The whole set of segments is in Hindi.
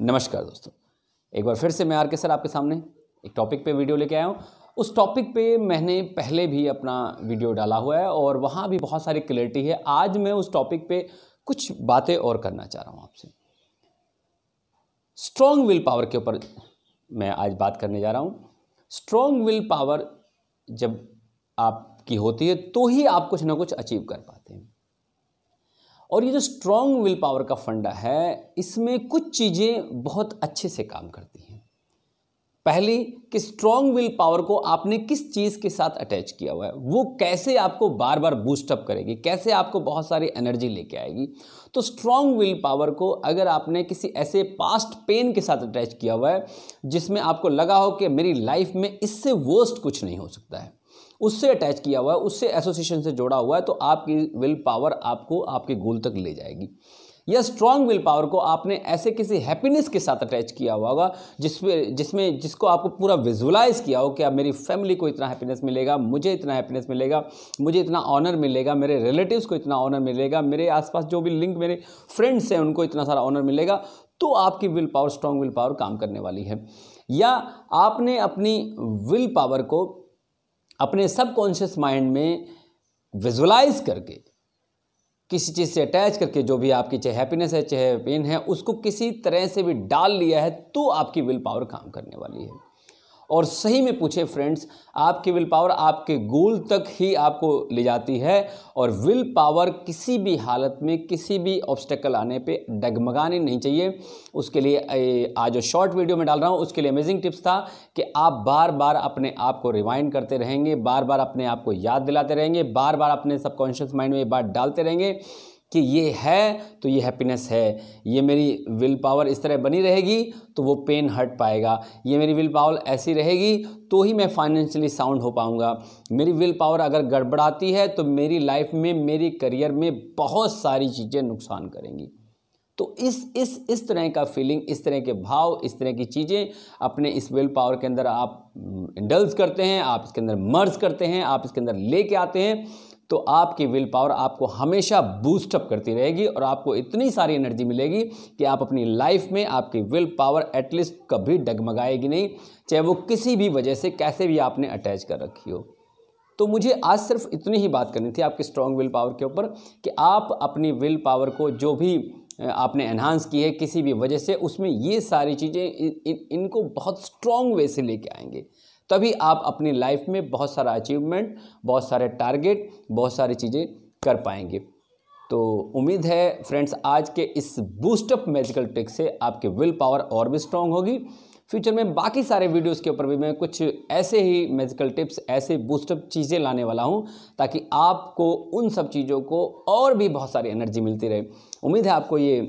नमस्कार दोस्तों एक बार फिर से मैं आर के सर आपके सामने एक टॉपिक पे वीडियो लेके आया हूँ उस टॉपिक पे मैंने पहले भी अपना वीडियो डाला हुआ है और वहाँ भी बहुत सारी क्लियरिटी है आज मैं उस टॉपिक पे कुछ बातें और करना चाह रहा हूँ आपसे स्ट्रॉन्ग विल पावर के ऊपर मैं आज बात करने जा रहा हूँ स्ट्रॉन्ग विल पावर जब आपकी होती है तो ही आप कुछ ना कुछ अचीव कर पाते हैं और ये जो स्ट्रॉन्ग विल पावर का फंडा है इसमें कुछ चीज़ें बहुत अच्छे से काम करती हैं पहली कि स्ट्रॉन्ग विल पावर को आपने किस चीज़ के साथ अटैच किया हुआ है वो कैसे आपको बार बार बूस्टअप करेगी कैसे आपको बहुत सारी एनर्जी लेके आएगी तो स्ट्रॉन्ग विल पावर को अगर आपने किसी ऐसे पास्ट पेन के साथ अटैच किया हुआ है जिसमें आपको लगा हो कि मेरी लाइफ में इससे वर्स्ट कुछ नहीं हो सकता है उससे अटैच किया हुआ है उससे एसोसिएशन से जोड़ा हुआ है तो आपकी विल पावर आपको आपके गोल तक ले जाएगी या स्ट्रांग विल पावर को आपने ऐसे किसी हैप्पीनेस के साथ अटैच किया हुआ होगा जिसमें जिसमें जिसको आपको पूरा विजुअलाइज किया हो कि अब मेरी फैमिली को इतना हैप्पीनेस मिलेगा मुझे इतना हैप्पीनेस मिलेगा मुझे इतना ऑनर मिलेगा मेरे रिलेटिव्स को इतना ऑनर मिलेगा मेरे आसपास जो भी लिंक मेरे फ्रेंड्स हैं उनको इतना सारा ऑनर मिलेगा तो आपकी will power strong will power काम करने वाली है या आपने अपनी विल पावर को अपने सबकॉन्शियस माइंड में विजुलाइज करके किसी चीज़ से अटैच करके जो भी आपकी चाहे हैप्पीनेस है चाहे पेन है उसको किसी तरह से भी डाल लिया है तो आपकी विल पावर काम करने वाली है और सही में पूछे फ्रेंड्स आपकी विल पावर आपके गोल तक ही आपको ले जाती है और विल पावर किसी भी हालत में किसी भी ऑब्स्टेकल आने पे डगमगाने नहीं चाहिए उसके लिए आज जो शॉर्ट वीडियो में डाल रहा हूँ उसके लिए अमेजिंग टिप्स था कि आप बार बार अपने आप को रिवाइंड करते रहेंगे बार बार अपने आप को याद दिलाते रहेंगे बार बार अपने सबकॉन्शियस माइंड में ये बात डालते रहेंगे कि ये है तो ये हैप्पीनेस है ये मेरी विल पावर इस तरह बनी रहेगी तो वो पेन हट पाएगा ये मेरी विल पावर ऐसी रहेगी तो ही मैं फाइनेंशियली साउंड हो पाऊँगा मेरी विल पावर अगर गड़बड़ाती है तो मेरी लाइफ में मेरी करियर में बहुत सारी चीज़ें नुकसान करेंगी तो इस इस इस तरह का फीलिंग इस तरह के भाव इस तरह की चीज़ें अपने इस विल पावर के अंदर आप इंडल्स mm, करते हैं आप इसके अंदर मर्ज करते हैं आप इसके अंदर लेके आते हैं तो आपकी विल पावर आपको हमेशा बूस्टअप करती रहेगी और आपको इतनी सारी एनर्जी मिलेगी कि आप अपनी लाइफ में आपकी विल पावर एटलीस्ट कभी डगमगाएगी नहीं चाहे वो किसी भी वजह से कैसे भी आपने अटैच कर रखी हो तो मुझे आज सिर्फ इतनी ही बात करनी थी आपकी स्ट्रॉन्ग विल पावर के ऊपर कि आप अपनी विल पावर को जो भी आपने एनहांस की है किसी भी वजह से उसमें ये सारी चीज़ें इन, इन, इनको बहुत स्ट्रॉन्ग वे से लेके आएंगे तभी आप अपनी लाइफ में बहुत सारा अचीवमेंट बहुत सारे टारगेट बहुत सारी चीज़ें कर पाएंगे तो उम्मीद है फ्रेंड्स आज के इस बूस्टअप मैजिकल ट्रिक से आपके विल पावर और भी स्ट्रांग होगी फ्यूचर में बाकी सारे वीडियोस के ऊपर भी मैं कुछ ऐसे ही मैजिकल टिप्स ऐसे बूस्टअप चीज़ें लाने वाला हूं ताकि आपको उन सब चीज़ों को और भी बहुत सारी एनर्जी मिलती रहे उम्मीद है आपको ये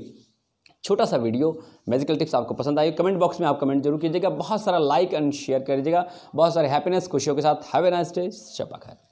छोटा सा वीडियो मेजिकल टिप्स आपको पसंद आई कमेंट बॉक्स में आप कमेंट जरूर कीजिएगा बहुत सारा लाइक एंड शेयर कर दीजिएगा बहुत सारे हैप्पीनेस खुशियों के साथ हैवे नाइस डे शपा खैर